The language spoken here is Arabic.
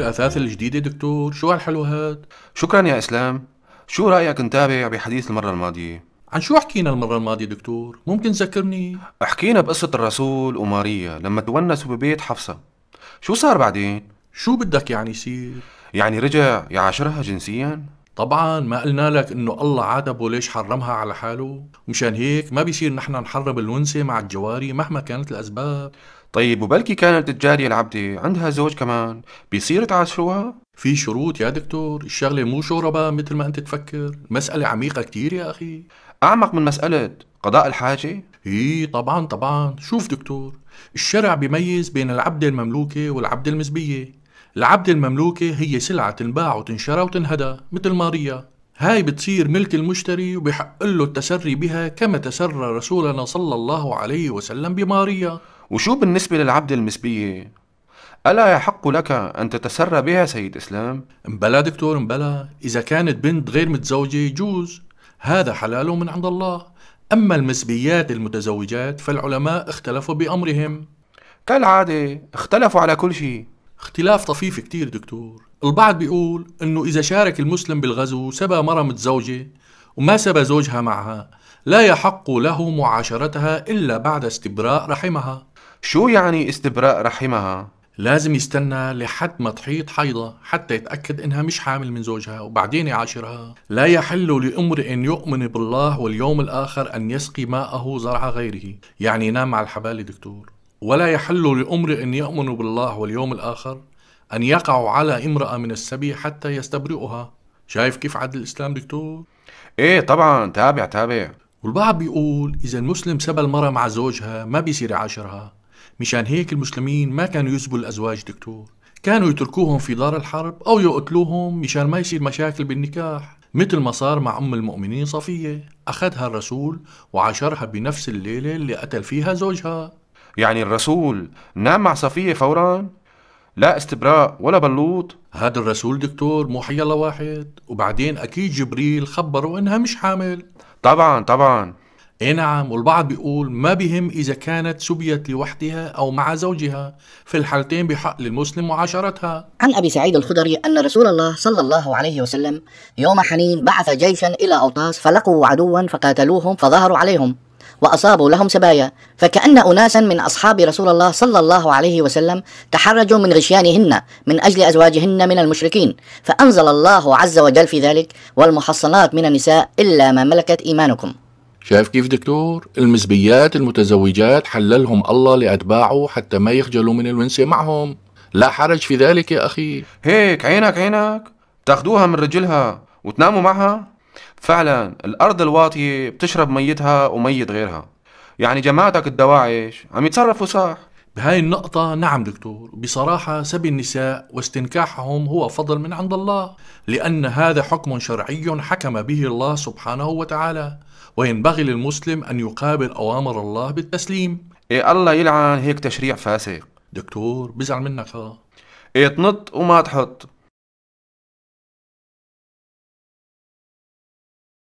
الأثاث الجديدة دكتور شو هالحلو هاد شكرا يا إسلام شو رأيك نتابع بحديث المرة الماضية عن شو حكينا المرة الماضية دكتور ممكن تذكرني حكينا بقصة الرسول وماريا لما تونسوا ببيت حفصة شو صار بعدين شو بدك يعني يصير يعني رجع يعاشرها جنسيا طبعا ما قلنا لك انه الله عاتبه ليش حرمها على حاله ومشان هيك ما بيصير نحن نحرم الونسه مع الجواري مهما كانت الاسباب طيب وبلكي كانت الجارية العبدة عندها زوج كمان بيصير تعاشروها؟ في شروط يا دكتور الشغلة مو شوربة مثل ما أنت تفكر مسألة عميقة كتير يا أخي أعمق من مسألة قضاء الحاجة؟ إيه طبعا طبعا شوف دكتور الشرع بيميز بين العبد المملوكة والعبد المزبية العبد المملوكة هي سلعة تنباع وتنشرى وتنهدى مثل ماريا هاي بتصير ملك المشتري وبحق له التسري بها كما تسرى رسولنا صلى الله عليه وسلم بماريا وشو بالنسبة للعبد المسبية؟ ألا يحق لك أن تتسرى بها سيد إسلام؟ مبلا دكتور مبلا إذا كانت بنت غير متزوجة يجوز هذا حلال من عند الله أما المسبيات المتزوجات فالعلماء اختلفوا بأمرهم كالعادة اختلفوا على كل شيء اختلاف طفيف كتير دكتور البعض بيقول انه اذا شارك المسلم بالغزو سبى مرة متزوجة وما سبى زوجها معها لا يحق له معاشرتها الا بعد استبراء رحمها شو يعني استبراء رحمها؟ لازم يستنى لحد ما تحيط حيضة حتى يتأكد إنها مش حامل من زوجها وبعدين يعاشرها لا يحل لامرئ يؤمن بالله واليوم الآخر أن يسقي ماءه زرع غيره يعني ينام على الحبال دكتور ولا يحل لامرئ يؤمن بالله واليوم الآخر أن يقع على امرأة من السبي حتى يستبرئها شايف كيف عدل الإسلام دكتور؟ إيه طبعا تابع تابع والبعض بيقول إذا المسلم سبى المرأة مع زوجها ما بيصير يعاشرها مشان هيك المسلمين ما كانوا يسبوا الأزواج دكتور كانوا يتركوهم في دار الحرب أو يقتلوهم مشان ما يصير مشاكل بالنكاح مثل ما صار مع أم المؤمنين صفية أخذها الرسول وعاشرها بنفس الليلة اللي قتل فيها زوجها يعني الرسول نام مع صفية فورا؟ لا استبراء ولا بلوط هذا الرسول دكتور مو حي الله واحد وبعدين أكيد جبريل خبره إنها مش حامل طبعا طبعا اي نعم والبعض بيقول ما بهم إذا كانت سبيت لوحدها أو مع زوجها في الحالتين بحق للمسلم معاشرتها عن أبي سعيد الخدري أن رسول الله صلى الله عليه وسلم يوم حنين بعث جيشا إلى أوطاس فلقوا عدوا فقاتلوهم فظهروا عليهم وأصابوا لهم سبايا فكأن أناسا من أصحاب رسول الله صلى الله عليه وسلم تحرجوا من غشيانهن من أجل أزواجهن من المشركين فأنزل الله عز وجل في ذلك والمحصنات من النساء إلا ما ملكت إيمانكم شايف كيف دكتور المزبيات المتزوجات حللهم الله لأتباعه حتى ما يخجلوا من الونسة معهم لا حرج في ذلك يا أخي هيك عينك عينك تاخدوها من رجلها وتناموا معها فعلا الأرض الواطية بتشرب ميتها وميت غيرها يعني جماعتك الدواعش عم يتصرفوا صح بهاي النقطة نعم دكتور بصراحة سبي النساء واستنكاحهم هو فضل من عند الله لأن هذا حكم شرعي حكم به الله سبحانه وتعالى وينبغي للمسلم أن يقابل أوامر الله بالتسليم إيه الله يلعن هيك تشريع فاسق دكتور بزعل منك ها إيه تنط وما تحط